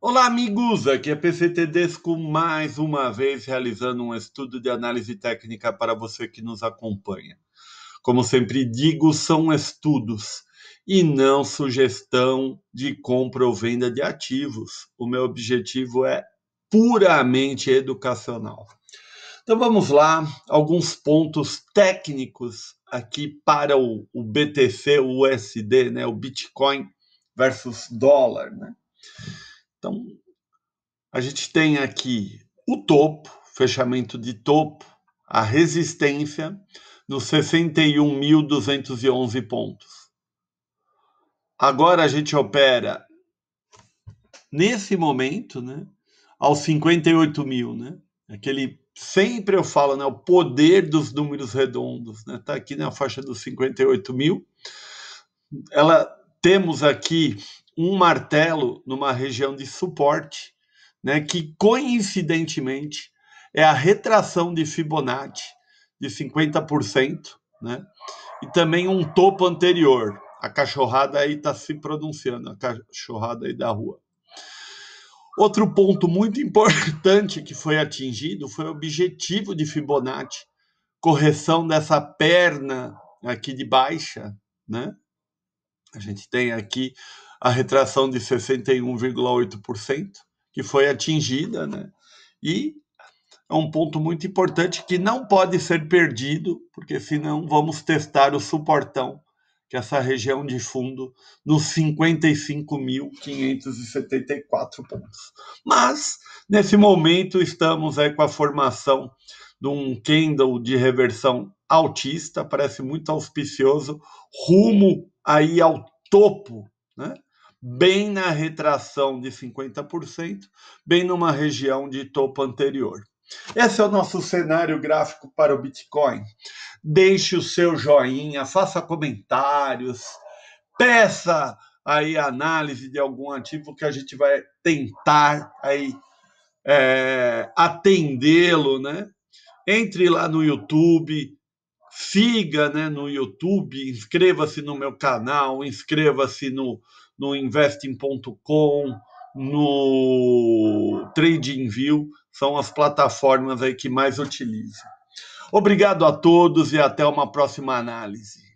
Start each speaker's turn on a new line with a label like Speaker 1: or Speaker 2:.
Speaker 1: Olá, amigos! Aqui é PC Tedesco, mais uma vez realizando um estudo de análise técnica para você que nos acompanha. Como sempre digo, são estudos e não sugestão de compra ou venda de ativos. O meu objetivo é puramente educacional. Então vamos lá, alguns pontos técnicos aqui para o, o BTC, o USD, né, o Bitcoin versus dólar, né? Então, a gente tem aqui o topo, fechamento de topo, a resistência nos 61.211 pontos. Agora a gente opera nesse momento, né, aos 58 mil, né? Aquele sempre eu falo, né, o poder dos números redondos, né? Tá aqui na faixa dos 58 mil. Ela temos aqui um martelo numa região de suporte, né, que coincidentemente é a retração de Fibonacci de 50%, né, e também um topo anterior. A cachorrada aí está se pronunciando, a cachorrada aí da rua. Outro ponto muito importante que foi atingido foi o objetivo de Fibonacci, correção dessa perna aqui de baixa, né? A gente tem aqui a retração de 61,8%, que foi atingida, né? E é um ponto muito importante que não pode ser perdido, porque senão vamos testar o suportão, que é essa região de fundo, nos 55.574 pontos. Mas, nesse momento, estamos aí com a formação de um candle de reversão altista, parece muito auspicioso, rumo aí ao topo, né? bem na retração de 50%, bem numa região de topo anterior. Esse é o nosso cenário gráfico para o Bitcoin. Deixe o seu joinha, faça comentários, peça aí análise de algum ativo que a gente vai tentar aí é, atendê-lo, né? Entre lá no YouTube, siga né, no YouTube, inscreva-se no meu canal, inscreva-se no, no investing.com, no TradingView, são as plataformas aí que mais utilizam. Obrigado a todos e até uma próxima análise.